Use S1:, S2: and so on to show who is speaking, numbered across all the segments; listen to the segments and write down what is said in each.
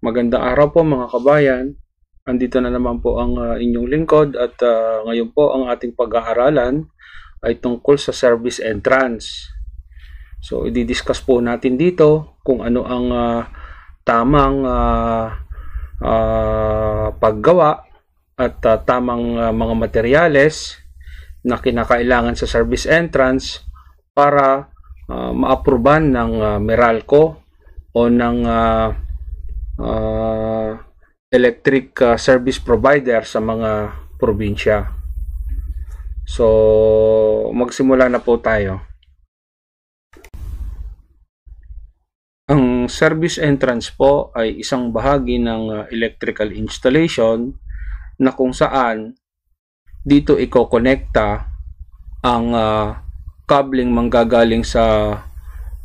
S1: Magandang araw po mga kabayan. Andito na naman po ang uh, inyong lingkod at uh, ngayon po ang ating pag-aaralan ay tungkol sa service entrance. So i-discuss po natin dito kung ano ang uh, tamang uh, uh, paggawa at uh, tamang uh, mga materyales na kinakailangan sa service entrance para uh, maapruban ng uh, Meralco o ng uh, uh, electric uh, service provider sa mga probinsya. So, magsimula na po tayo. Ang service entrance po ay isang bahagi ng uh, electrical installation na kung saan dito ikokonekta ang uh, kabling manggagaling sa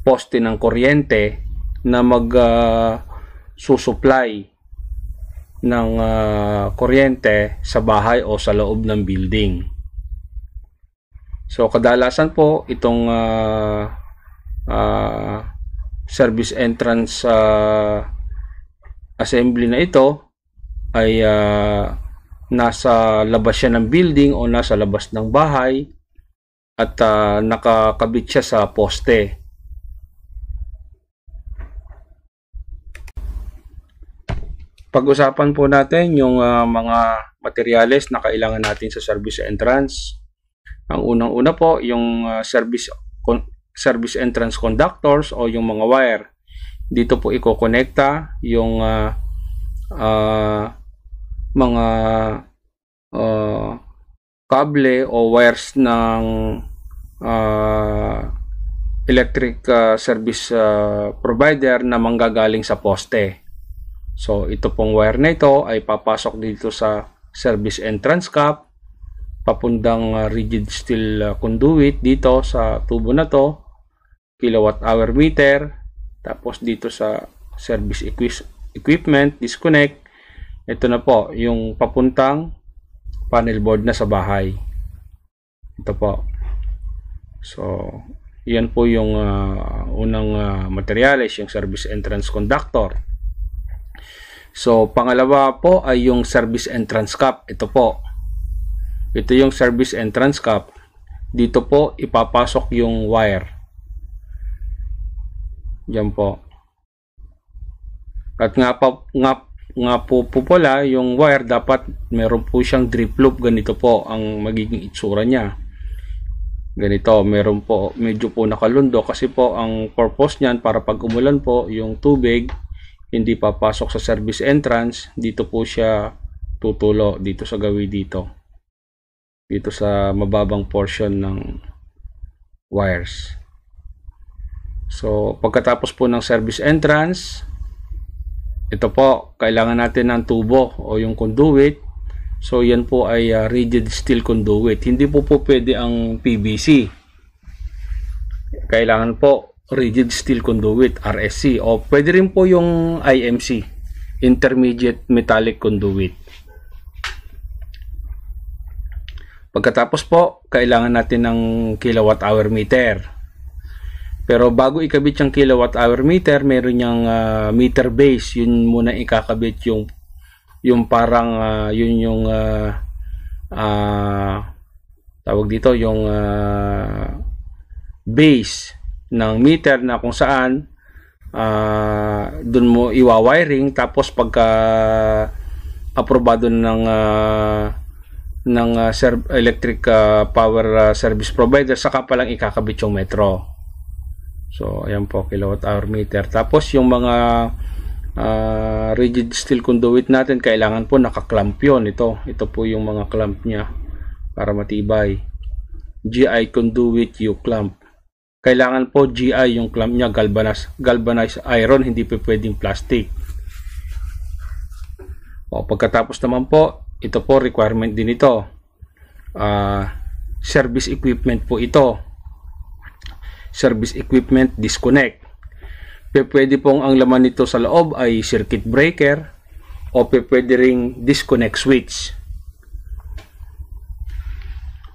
S1: poste ng kuryente na mag uh, susupply ng uh, kuryente sa bahay o sa loob ng building. So kadalasan po itong uh, uh, service entrance uh, assembly na ito ay uh, nasa labas siya ng building o nasa labas ng bahay at uh, nakakabit siya sa poste Pag-usapan po natin yung uh, mga materyales na kailangan natin sa service entrance. Ang unang-una po yung uh, service service entrance conductors o yung mga wire. Dito po ikokonekta yung uh, uh, mga uh, kable o wires ng uh, electric uh, service uh, provider na manggagaling sa poste. So, ito pong wire na ito ay papasok dito sa service entrance cap, papundang ah, rigid steel ah, conduit dito sa tubo na to, kilowatt hour meter, tapos dito sa service equi- equipment, disconnect, ito na po, yung papuntang panel board na sa bahay. Ito po. So, yan po yung uh, unang uh, material yung service entrance conductor. So, pangalawa po ay yung service entrance cap. Ito po. Ito yung service entrance cap. Dito po ipapasok yung wire. Yan po. At nga, pa, nga, nga po, po pala, yung wire dapat meron po siyang drip loop. Ganito po ang magiging itsura niya. Ganito, meron po, medyo po nakalundo kasi po ang purpose niyan para pag umulan po yung tubig hindi papasok sa service entrance, dito po siya tutulo dito sa gawi dito. Dito sa mababang portion ng wires. So, pagkatapos po ng service entrance, ito po, kailangan natin ng tubo o yung conduit. So, yan po ay uh, rigid steel conduit. Hindi po po pwede ang PVC. Kailangan po rigid steel conduit, RSC, o pwede rin po yung IMC, intermediate metallic conduit. Pagkatapos po, kailangan natin ng kilowatt hour meter. Pero bago ikabit yung kilowatt hour meter, meron yung uh, meter base. Yun muna ikakabit yung yung parang uh, yun yung uh, uh, tawag dito yung uh, base ng meter na kung saan uh, ah, doon mo iwa-wiring tapos pagka aprobado ng uh, ng uh, serv- electric uh, power uh, service provider saka pa lang ikakabit yung metro. So ayan po kilowatt hour meter. Tapos yung mga uh, rigid steel conduit natin kailangan po naka-clamp yun ito. Ito po yung mga clamp niya para matibay. GI conduit U clamp kailangan po GI yung clamp niya, galvanized, galvanized iron, hindi po pwedeng plastic. O, pagkatapos naman po, ito po requirement din ito. Uh, service equipment po ito. Service equipment disconnect. Pwede pong ang laman nito sa loob ay circuit breaker o pwede ring disconnect switch.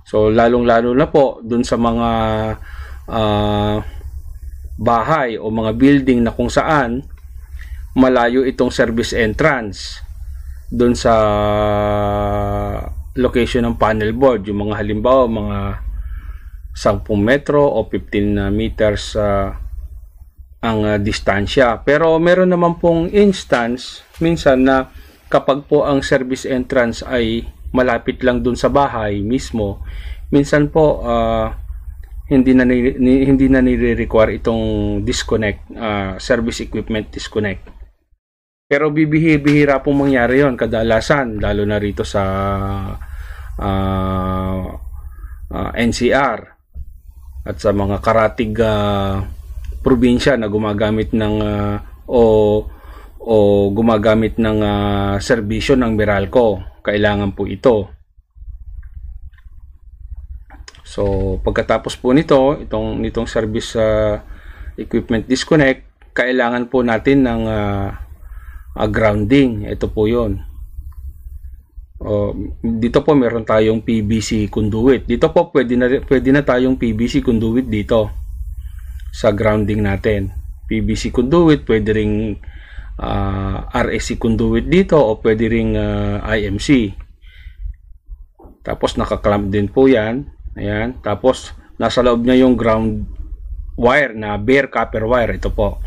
S1: So lalong-lalo na po dun sa mga uh, bahay o mga building na kung saan malayo itong service entrance doon sa location ng panel board yung mga halimbawa mga 10 metro o 15 ah, meters uh, ang uh, distansya pero meron naman pong instance minsan na kapag po ang service entrance ay malapit lang doon sa bahay mismo minsan po uh, hindi na ni, hindi na nire-require itong disconnect uh, service equipment disconnect pero bibihira pong mangyari yon kadalasan lalo na rito sa uh, ah, uh, ah, NCR at sa mga karatig uh, probinsya na gumagamit ng uh, o o gumagamit ng uh, serbisyo ng Meralco kailangan po ito So, pagkatapos po nito, itong nitong service uh, equipment disconnect, kailangan po natin ng uh, uh, grounding. Ito po 'yon. Uh, um, dito po meron tayong PVC conduit. Dito po pwede na pwede na tayong PVC conduit dito sa grounding natin. PVC conduit, pwede ring uh, ah, RSC conduit dito o pwede ring uh, IMC. Tapos nakaklamp din po 'yan Ayan. Tapos, nasa loob niya yung ground wire na bare copper wire. Ito po.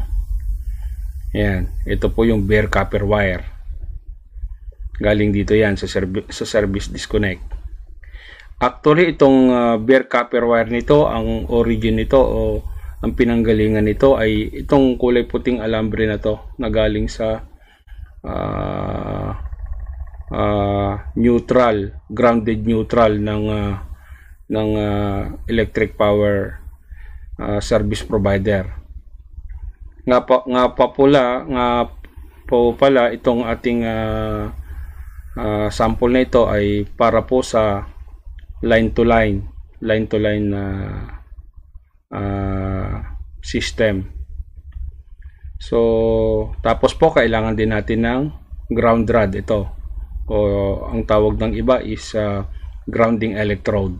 S1: Ayan. Ito po yung bare copper wire. Galing dito yan sa, serv sa service disconnect. Actually, itong uh, bare copper wire nito, ang origin nito o ang pinanggalingan nito ay itong kulay puting alambre na to na galing sa uh, uh, neutral, grounded neutral ng uh, ng uh, electric power uh, service provider. Nga pa, nga pa pula, nga po pala itong ating uh, uh, sample na ito ay para po sa line to line, line to line na uh, uh, system. So, tapos po kailangan din natin ng ground rod ito. O ang tawag ng iba is uh, grounding electrode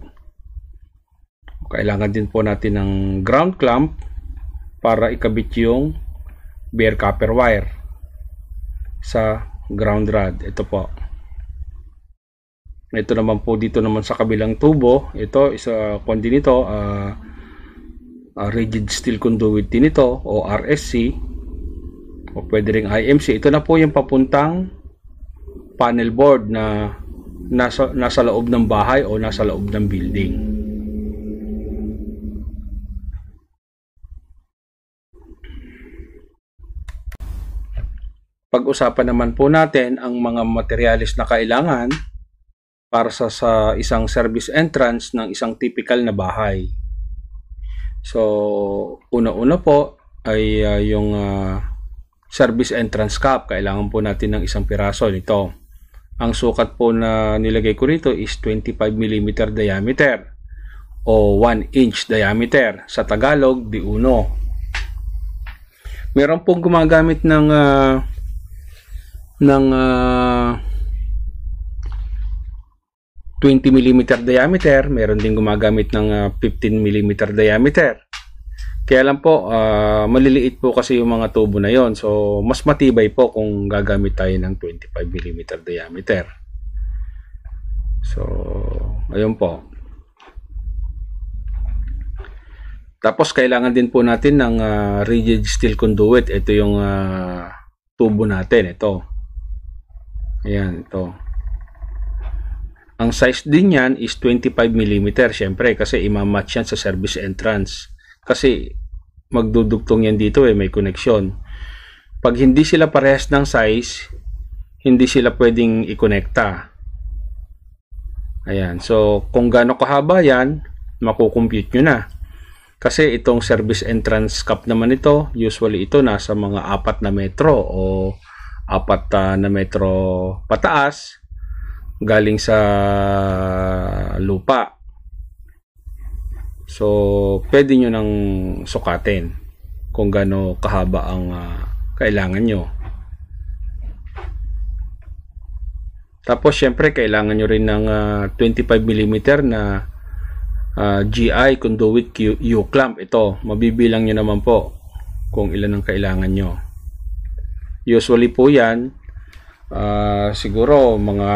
S1: kailangan din po natin ng ground clamp para ikabit yung bare copper wire sa ground rod. Ito po. Ito naman po dito naman sa kabilang tubo. Ito, isa kundi nito, uh, ah, uh, ah, rigid steel conduit din ito o RSC o pwede ring IMC. Ito na po yung papuntang panel board na nasa, nasa loob ng bahay o nasa loob ng building. pag-usapan naman po natin ang mga materialis na kailangan para sa, sa isang service entrance ng isang typical na bahay. So, una-una po ay uh, yung uh, service entrance cap. Kailangan po natin ng isang piraso nito. Ang sukat po na nilagay ko rito is 25 mm diameter o 1 inch diameter. Sa Tagalog, di uno. Meron pong gumagamit ng uh, ng uh, 20 mm diameter, meron din gumagamit ng uh, 15 mm diameter. Kaya lang po, uh, maliliit po kasi yung mga tubo na yon. So, mas matibay po kung gagamit tayo ng 25 mm diameter. So, ayun po. Tapos, kailangan din po natin ng uh, rigid steel conduit. Ito yung uh, tubo natin. Ito. Ayan, ito. Ang size din yan is 25 mm, syempre, kasi imamatch yan sa service entrance. Kasi magdudugtong yan dito eh, may connection. Pag hindi sila parehas ng size, hindi sila pwedeng ikonekta. Ayan, so kung gaano kahaba yan, makukompute nyo na. Kasi itong service entrance cap naman ito, usually ito nasa mga 4 na metro o apat uh, na metro pataas galing sa lupa. So, pwede nyo nang sukatin kung gaano kahaba ang uh, kailangan nyo. Tapos, syempre, kailangan nyo rin ng uh, ah, 25mm na uh, GI conduit U-clamp. Ito, mabibilang nyo naman po kung ilan ang kailangan nyo. Usually po yan, uh, siguro mga,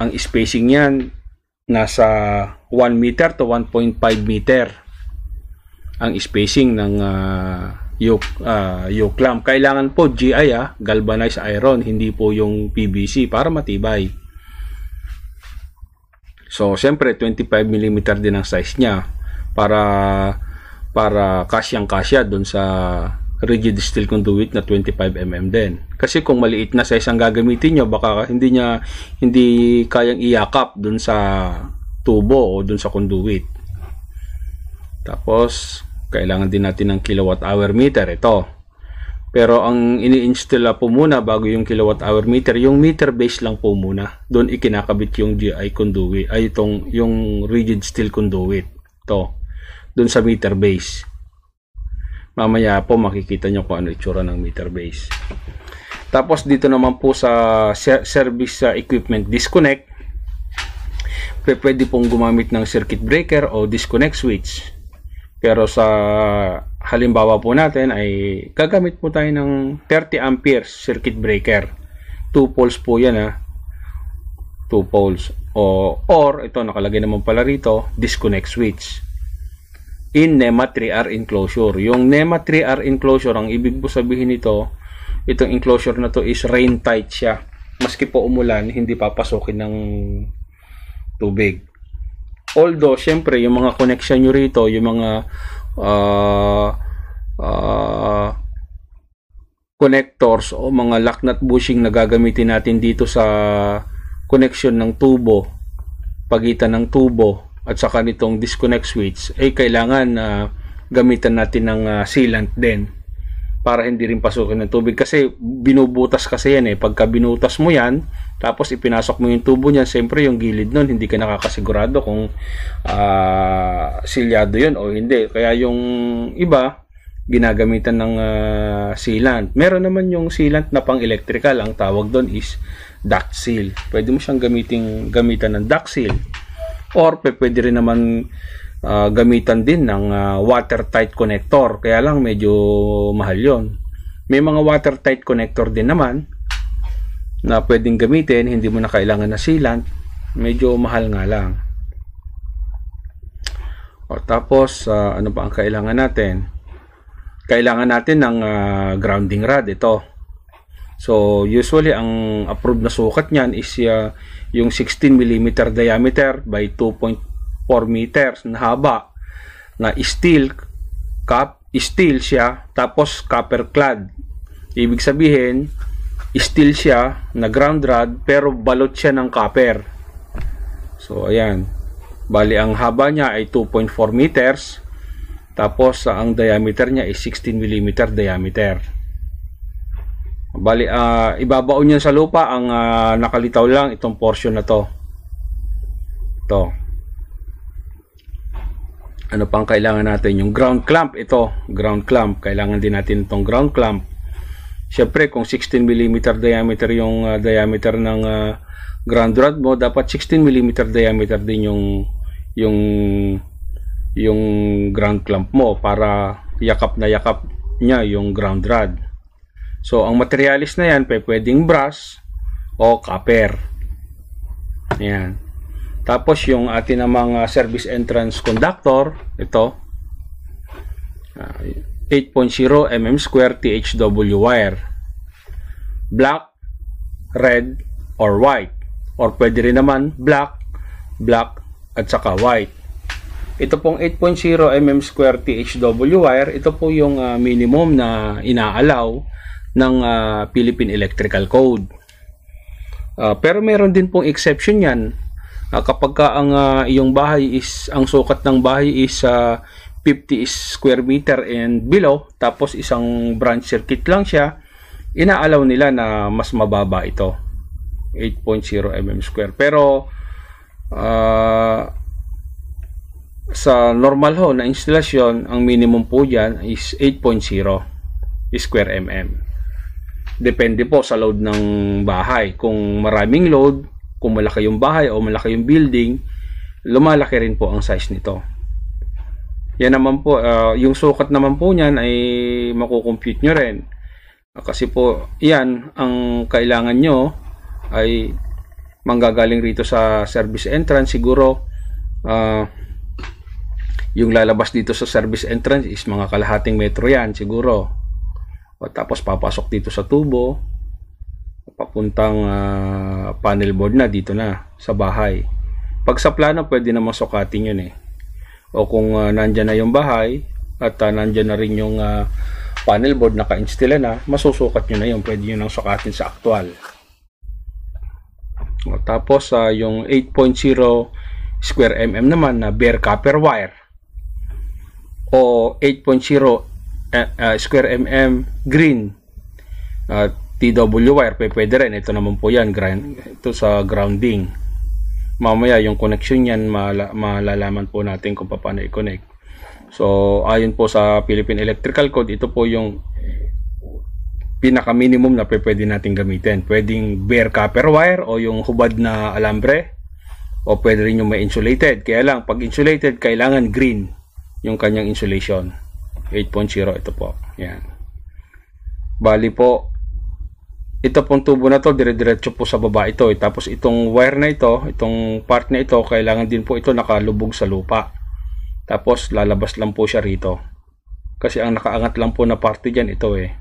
S1: ang spacing yan nasa 1 meter to 1.5 meter ang spacing ng uh, yoke, uh, yoke clamp. Kailangan po GI, ah, galvanized iron, hindi po yung PVC para matibay. So, syempre, 25 mm din ang size niya para para kasyang-kasya doon sa rigid steel conduit na 25mm din. Kasi kung maliit na size ang gagamitin nyo, baka hindi niya hindi kayang iyakap dun sa tubo o dun sa conduit. Tapos, kailangan din natin ng kilowatt hour meter. Ito. Pero ang ini-install po muna bago yung kilowatt hour meter, yung meter base lang po muna. Doon ikinakabit yung GI conduit, ay itong yung rigid steel conduit. To. Doon sa meter base. Mamaya po makikita nyo kung ano itsura ng meter base. Tapos dito naman po sa service equipment disconnect, pwede pong gumamit ng circuit breaker o disconnect switch. Pero sa halimbawa po natin ay gagamit po tayo ng 30 amperes circuit breaker. 2 poles po yan ha. Ah. 2 poles. O, or ito nakalagay naman pala rito, disconnect switch in NEMA 3R enclosure. Yung NEMA 3R enclosure, ang ibig po sabihin nito, itong enclosure na to is rain tight siya. Maski po umulan, hindi papasokin ng tubig. Although, syempre, yung mga connection nyo rito, yung mga uh, uh, connectors o mga locknut bushing na gagamitin natin dito sa connection ng tubo, pagitan ng tubo, at saka nitong disconnect switch ay kailangan na uh, gamitan natin ng uh, sealant din para hindi rin pasukin ng tubig kasi binubutas kasi yan eh pagka binutas mo yan tapos ipinasok mo yung tubo niyan siyempre yung gilid nun hindi ka nakakasigurado kung uh, silyado yun o hindi kaya yung iba ginagamitan ng uh, sealant meron naman yung sealant na pang electrical ang tawag doon is duct seal pwede mo siyang gamitin, gamitan ng duct seal or pwede rin naman uh, ah, gamitan din ng uh, watertight connector kaya lang medyo mahal yon may mga watertight connector din naman na pwedeng gamitin hindi mo na kailangan na sealant medyo mahal nga lang o, tapos uh, ano ba ang kailangan natin kailangan natin ng uh, grounding rod ito so usually ang approved na sukat niyan is uh, yung 16 mm diameter by 2.4 meters na haba na steel cap steel siya tapos copper clad ibig sabihin steel siya na ground rod pero balot siya ng copper so ayan bali ang haba niya ay 2.4 meters tapos ang diameter niya ay 16 mm diameter Bali, uh, ah, ibabao niya sa lupa ang uh, nakalitaw lang itong portion na to. Ito. Ano pang kailangan natin? Yung ground clamp, ito. Ground clamp. Kailangan din natin itong ground clamp. Siyempre, kung 16 mm diameter yung uh, diameter ng uh, ground rod mo, dapat 16 mm diameter din yung yung yung ground clamp mo para yakap na yakap niya yung ground rod. So, ang materialis na yan, pwedeng brass o copper. Ayan. Tapos, yung atin namang uh, service entrance conductor, ito, uh, 8.0 mm square THW wire. Black, red, or white. Or pwede rin naman black, black, at saka white. Ito pong 8.0 mm square THW wire, ito po yung uh, minimum na inaalaw ng uh, Philippine Electrical Code. Uh, pero meron din pong exception yan uh, kapag ka ang uh, iyong bahay is ang sukat ng bahay is uh, 50 square meter and below tapos isang branch circuit lang siya inaalaw nila na mas mababa ito 8.0 mm square pero uh, sa normal ho na instalasyon ang minimum po dyan is 8.0 square mm Depende po sa load ng bahay. Kung maraming load, kung malaki yung bahay o malaki yung building, lumalaki rin po ang size nito. Yan naman po, uh, yung sukat naman po niyan ay makukompute nyo rin. Ah, kasi po, yan, ang kailangan nyo ay manggagaling rito sa service entrance. Siguro, uh, yung lalabas dito sa service entrance is mga kalahating metro yan, siguro. Tapos papasok dito sa tubo. Papuntang uh, panel board na dito na sa bahay. Pag sa plano pwede namang sukatin yun eh. O kung uh, nandyan na yung bahay at uh, nandyan na rin yung uh, panel board na naka-install na, masusukat niyo na yun. Pwede niyo nang sukatin sa actual. O, tapos uh, yung 8.0 square mm naman na bare copper wire o 8.0 uh, square mm green uh, ah, TW wire pwede rin ito naman po yan ground, ito sa grounding mamaya yung connection yan mala, malalaman po natin kung paano i-connect so ayon po sa Philippine Electrical Code ito po yung pinaka minimum na pwede natin gamitin pwedeng bare copper wire o yung hubad na alambre o pwede rin yung may insulated kaya lang pag insulated kailangan green yung kanyang insulation 8.0 ito po. Yan. Bali po, ito pong tubo na to dire-diretso po sa baba ito eh. tapos itong wire na ito itong part na ito kailangan din po ito nakalubog sa lupa tapos lalabas lang po siya rito kasi ang nakaangat lang po na parte dyan ito eh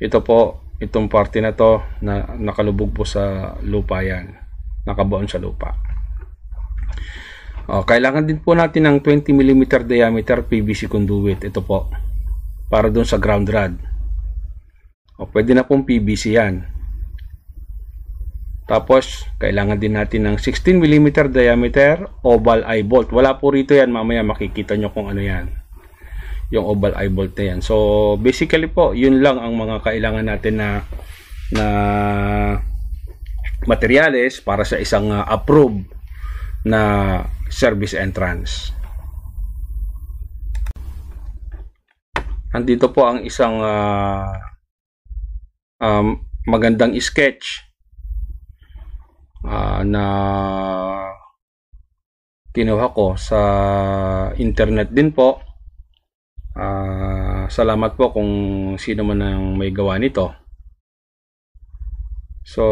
S1: ito po itong parte na to na nakalubog po sa lupa yan nakabaon sa lupa o, oh, kailangan din po natin ng 20mm diameter PVC conduit. Ito po. Para doon sa ground rod. O, oh, pwede na pong PVC yan. Tapos, kailangan din natin ng 16mm diameter oval eye bolt. Wala po rito yan. Mamaya makikita nyo kung ano yan. Yung oval eye bolt na yan. So, basically po, yun lang ang mga kailangan natin na na materyales para sa isang uh, approved na service entrance. Nandito po ang isang uh, um, magandang sketch uh, na kinuha ko sa internet din po. Uh, salamat po kung sino man ang may gawa nito. So,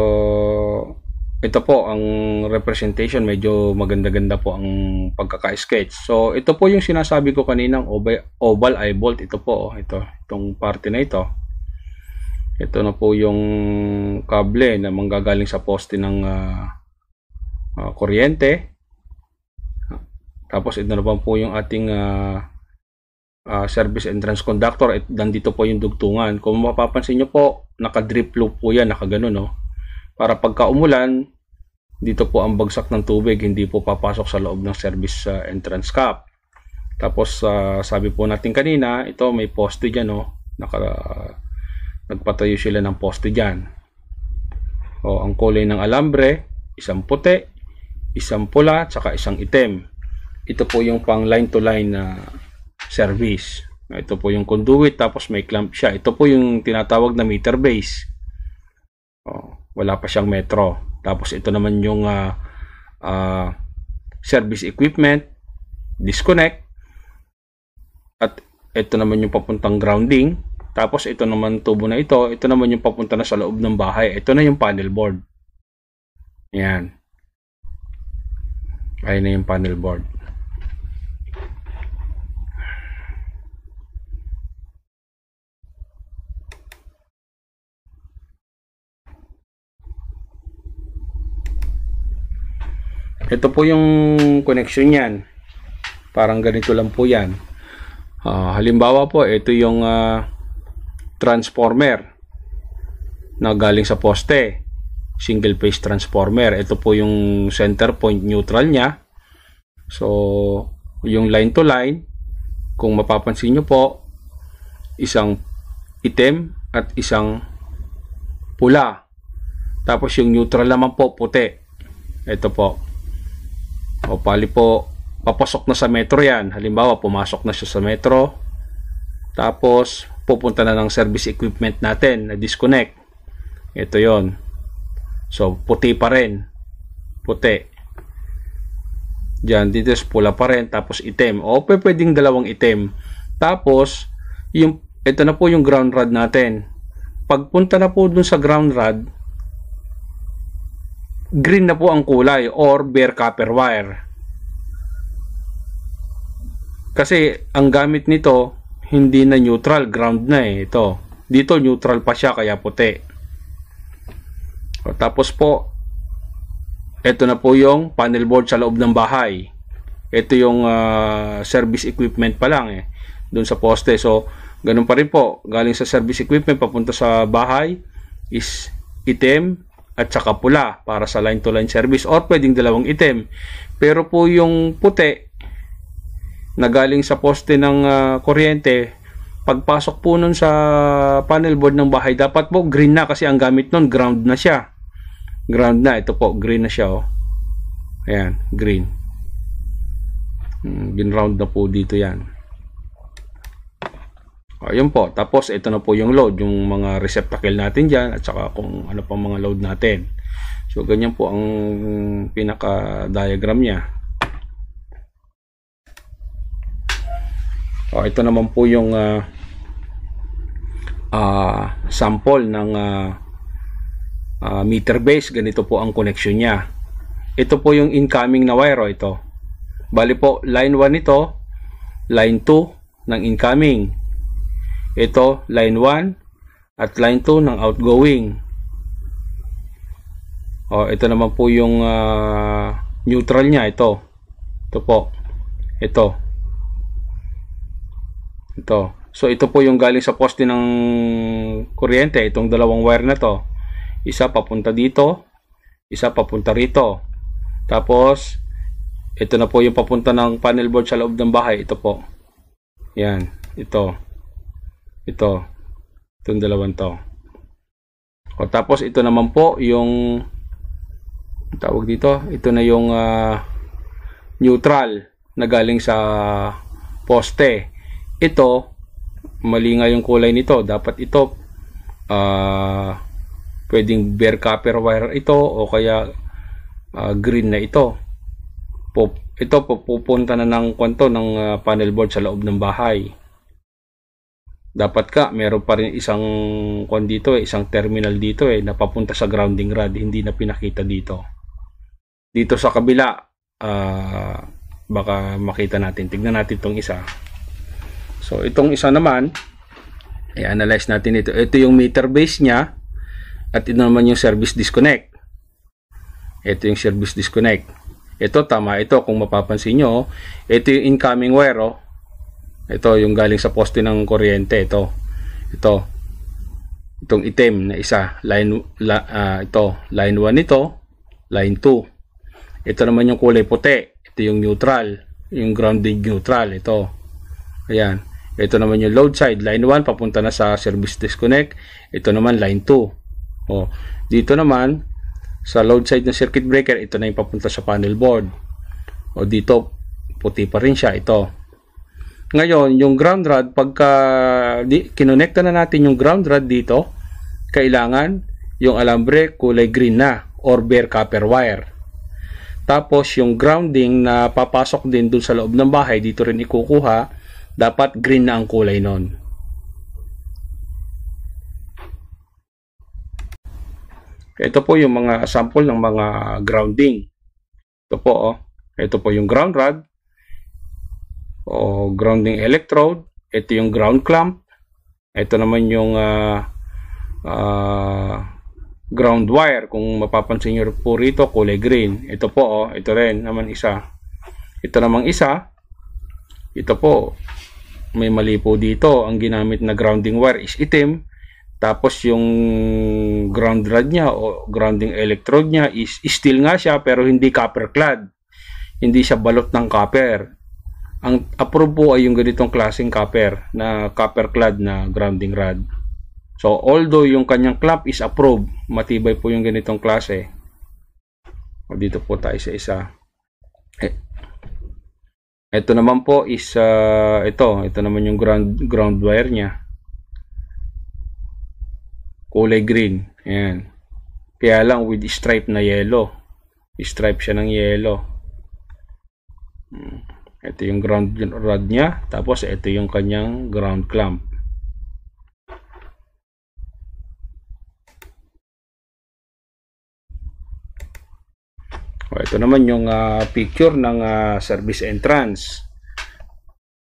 S1: ito po ang representation, medyo maganda-ganda po ang pagkaka-sketch. So ito po yung sinasabi ko kaninang oval eye bolt. Ito po, oh, ito, itong parte na ito. Ito na po yung kable na manggagaling sa poste ng uh, uh, kuryente. Tapos ito na po yung ating uh, uh, service entrance conductor. At nandito po yung dugtungan. Kung mapapansin nyo po, naka-drip loop po yan, naka nakaganon no oh. para pagka umulan dito po ang bagsak ng tubig, hindi po papasok sa loob ng service uh, entrance cap. Tapos uh, sabi po natin kanina, ito may poste dyan no. Oh. Naka, uh, nagpatayo sila ng poste dyan. oh, ang kulay ng alambre, isang puti, isang pula, tsaka isang itim. Ito po yung pang line to line na uh, service. Ito po yung conduit tapos may clamp siya. Ito po yung tinatawag na meter base. oh, wala pa siyang metro. Tapos ito naman yung uh, uh, service equipment, disconnect, at ito naman yung papuntang grounding. Tapos ito naman tubo na ito, ito naman yung papunta na sa loob ng bahay. Ito na yung panel board. Ayan. Ayan na yung panel board. Ito po yung connection yan. Parang ganito lang po yan. Uh, halimbawa po, ito yung uh, transformer na galing sa poste. Single phase transformer. Ito po yung center point neutral niya. So, yung line to line, kung mapapansin nyo po, isang itim at isang pula. Tapos yung neutral naman po, puti. Ito po. O pali po, papasok na sa metro yan. Halimbawa, pumasok na siya sa metro. Tapos, pupunta na ng service equipment natin na disconnect. Ito yon So, puti pa rin. Puti. Diyan, dito pula pa rin. Tapos, item. O, pwedeng dalawang item. Tapos, yung, ito na po yung ground rod natin. Pagpunta na po dun sa ground rod, green na po ang kulay or bare copper wire. Kasi ang gamit nito hindi na neutral, ground na eh ito. Dito neutral pa siya kaya puti. O, tapos po ito na po yung panel board sa loob ng bahay. Ito yung uh, service equipment pa lang eh doon sa poste. So ganun pa rin po, galing sa service equipment papunta sa bahay is item at saka pula para sa line-to-line -line service or pwedeng dalawang item. Pero po yung puti na galing sa poste ng uh, kuryente, pagpasok po nun sa panel board ng bahay, dapat po green na kasi ang gamit nun ground na siya. Ground na, ito po, green na siya. Oh. Ayan, green. Hmm, binround na po dito yan. Ayun ah, po. Tapos, ito na po yung load. Yung mga receptacle natin dyan at saka kung ano pang mga load natin. So, ganyan po ang pinaka-diagram niya. O, ah, ito naman po yung uh, uh, sample ng uh, uh, meter base. Ganito po ang connection niya. Ito po yung incoming na wire. O, oh, ito. Bali po, line 1 ito, line 2 ng incoming ito, line 1 at line 2 ng outgoing. O, ito naman po yung uh, neutral niya. Ito. Ito po. Ito. Ito. So, ito po yung galing sa poste ng kuryente. Itong dalawang wire na to. Isa papunta dito. Isa papunta rito. Tapos, ito na po yung papunta ng panel board sa loob ng bahay. Ito po. Yan. Ito ito itong dalawang to o tapos ito naman po yung tawag dito ito na yung uh, neutral na galing sa poste ito mali nga yung kulay nito dapat ito uh, pwedeng bare copper wire ito o kaya uh, green na ito po ito pupunta na ng kwento ng uh, panel board sa loob ng bahay dapat ka meron pa rin isang kon dito eh, isang terminal dito eh napapunta sa grounding rod hindi na pinakita dito dito sa kabila uh, baka makita natin tignan natin itong isa so itong isa naman i-analyze natin ito ito yung meter base niya at ito naman yung service disconnect ito yung service disconnect ito tama ito kung mapapansin nyo ito yung incoming wire oh ito yung galing sa poste ng kuryente ito. Ito. Itong item na isa, line la, uh, ito, line 1 ito line 2. Ito naman yung kulay puti. Ito yung neutral, yung grounding neutral ito. Ayan. Ito naman yung load side, line 1 papunta na sa service disconnect. Ito naman line 2. oh dito naman sa load side ng circuit breaker, ito na yung papunta sa panel board. O dito puti pa rin siya ito ngayon, yung ground rod, pagka di, kinonekta na natin yung ground rod dito, kailangan yung alambre kulay green na or bare copper wire. Tapos yung grounding na papasok din dun sa loob ng bahay, dito rin ikukuha, dapat green na ang kulay nun. Ito po yung mga sample ng mga grounding. Ito po, oh. ito po yung ground rod o grounding electrode. Ito yung ground clamp. Ito naman yung uh, uh, ground wire. Kung mapapansin nyo po rito, kulay green. Ito po, oh, ito rin naman isa. Ito namang isa. Ito po, may mali po dito. Ang ginamit na grounding wire is itim. Tapos yung ground rod niya o grounding electrode niya is steel nga siya pero hindi copper clad. Hindi siya balot ng copper. Ang approve po ay yung ganitong klaseng copper na copper clad na grounding rod. So although yung kanyang clamp is approved, matibay po yung ganitong klase. O dito po tayo sa isa. ito eh, naman po is uh, ito, ito naman yung ground ground wire niya. Kulay green. Ayan. Kaya lang with stripe na yellow. Stripe siya ng yellow. Hmm. Ito yung ground rod niya. Tapos ito yung kanyang ground clamp. O, ito naman yung uh, picture ng uh, service entrance.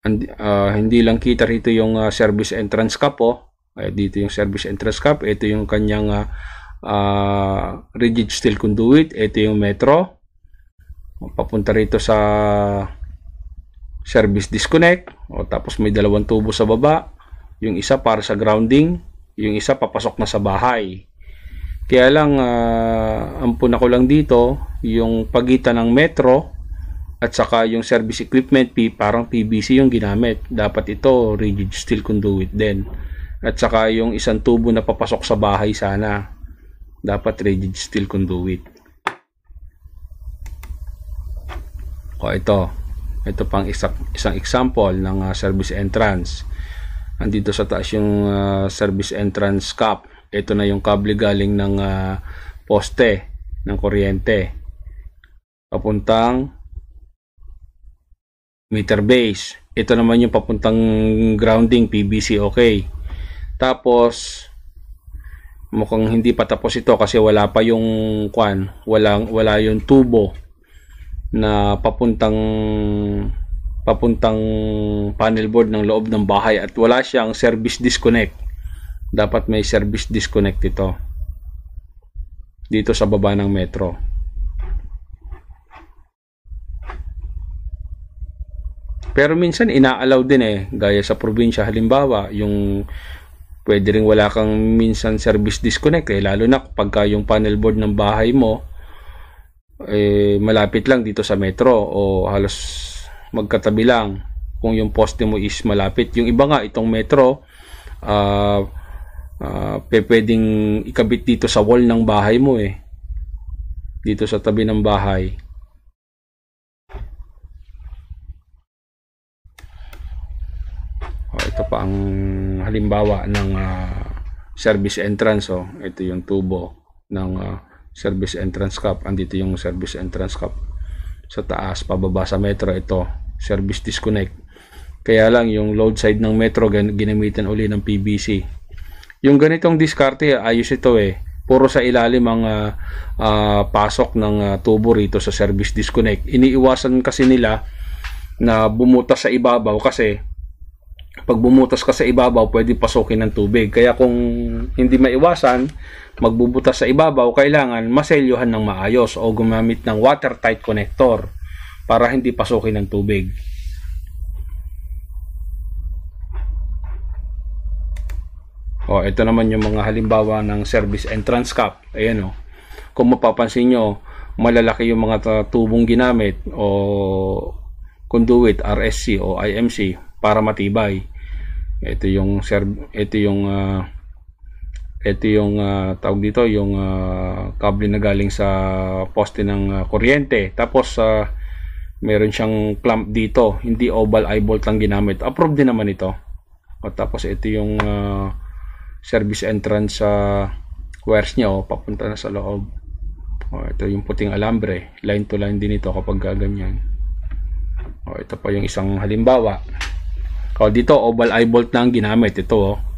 S1: And, uh, ah, hindi lang kita rito yung uh, service entrance cap Oh. Uh, dito yung service entrance cap. Ito yung kanyang uh, uh, rigid steel conduit. Ito yung metro. Papunta rito sa service disconnect, o tapos may dalawang tubo sa baba, yung isa para sa grounding, yung isa papasok na sa bahay. Kaya lang, uh, ah, ampun ako lang dito, yung pagitan ng metro at saka yung service equipment, parang PVC yung ginamit. Dapat ito, rigid steel conduit din. At saka yung isang tubo na papasok sa bahay sana, dapat rigid steel conduit. O ito, ito pang isa, isang example ng uh, service entrance. Andito sa taas yung uh, service entrance cap. Ito na yung kable galing ng uh, poste ng kuryente. Papuntang meter base. Ito naman yung papuntang grounding PVC okay. Tapos mukhang hindi pa tapos ito kasi wala pa yung kwan, walang wala yung tubo na papuntang papuntang panel board ng loob ng bahay at wala siyang service disconnect. Dapat may service disconnect ito. Dito sa baba ng metro. Pero minsan inaalaw din eh, gaya sa probinsya halimbawa, yung pwede rin wala kang minsan service disconnect eh, lalo na pagka yung panel board ng bahay mo eh, malapit lang dito sa metro o halos magkatabi lang kung yung poste mo is malapit. Yung iba nga, itong metro, uh, uh, pwedeng ikabit dito sa wall ng bahay mo eh. Dito sa tabi ng bahay. Oh, ito pa ang halimbawa ng uh, service entrance. Oh. Ito yung tubo ng uh, service entrance cup andito yung service entrance cup sa taas pababa sa metro ito service disconnect kaya lang yung load side ng metro ginamitan uli ng PBC yung ganitong diskarte ayos ito eh puro sa ilalim ang uh, uh, pasok ng uh, tubo rito sa service disconnect iniiwasan kasi nila na bumutas sa ibabaw kasi pag bumutas ka sa ibabaw, pwede pasukin ng tubig. Kaya kung hindi maiwasan, magbubutas sa ibabaw, kailangan maselyohan ng maayos o gumamit ng watertight connector para hindi pasukin ng tubig. O, ito naman yung mga halimbawa ng service entrance cap. Ayan o. Kung mapapansin nyo, malalaki yung mga tubong ginamit o conduit, RSC o IMC para matibay. Ito yung, ito yung uh, ito yung uh, tawag dito yung uh, kable na galing sa poste ng uh, kuryente tapos uh, meron siyang clamp dito hindi oval eye bolt ang ginamit approve din naman ito o, tapos ito yung uh, service entrance sa uh, wires niya oh, papunta na sa loob oh, ito yung puting alambre line to line din ito kapag ganyan oh, ito pa yung isang halimbawa o, dito oval eye bolt na ang ginamit ito oh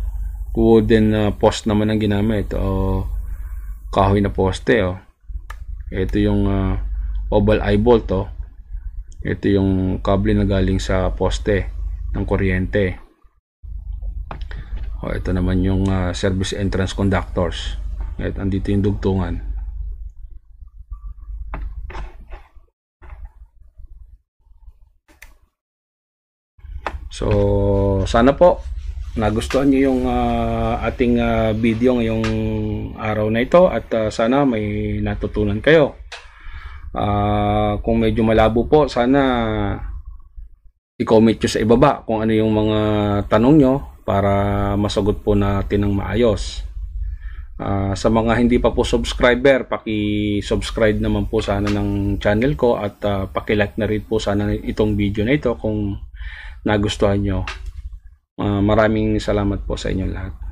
S1: wooden uh, ah, post naman ang ginamit o oh, kahoy na poste oh. ito yung uh, oval eye bolt oh. ito yung kable na galing sa poste ng kuryente o oh, ito naman yung uh, service entrance conductors at andito yung dugtungan so sana po nagustuhan niyo yung uh, ating uh, video ngayong araw na ito at uh, sana may natutunan kayo. Uh, kung medyo malabo po, sana i-comment nyo sa ibaba kung ano yung mga tanong nyo para masagot po natin ng maayos. Uh, sa mga hindi pa po subscriber, paki-subscribe naman po sana ng channel ko at uh, paki-like na rin po sana itong video na ito kung nagustuhan nyo. Ah, maraming salamat po sa inyo lahat.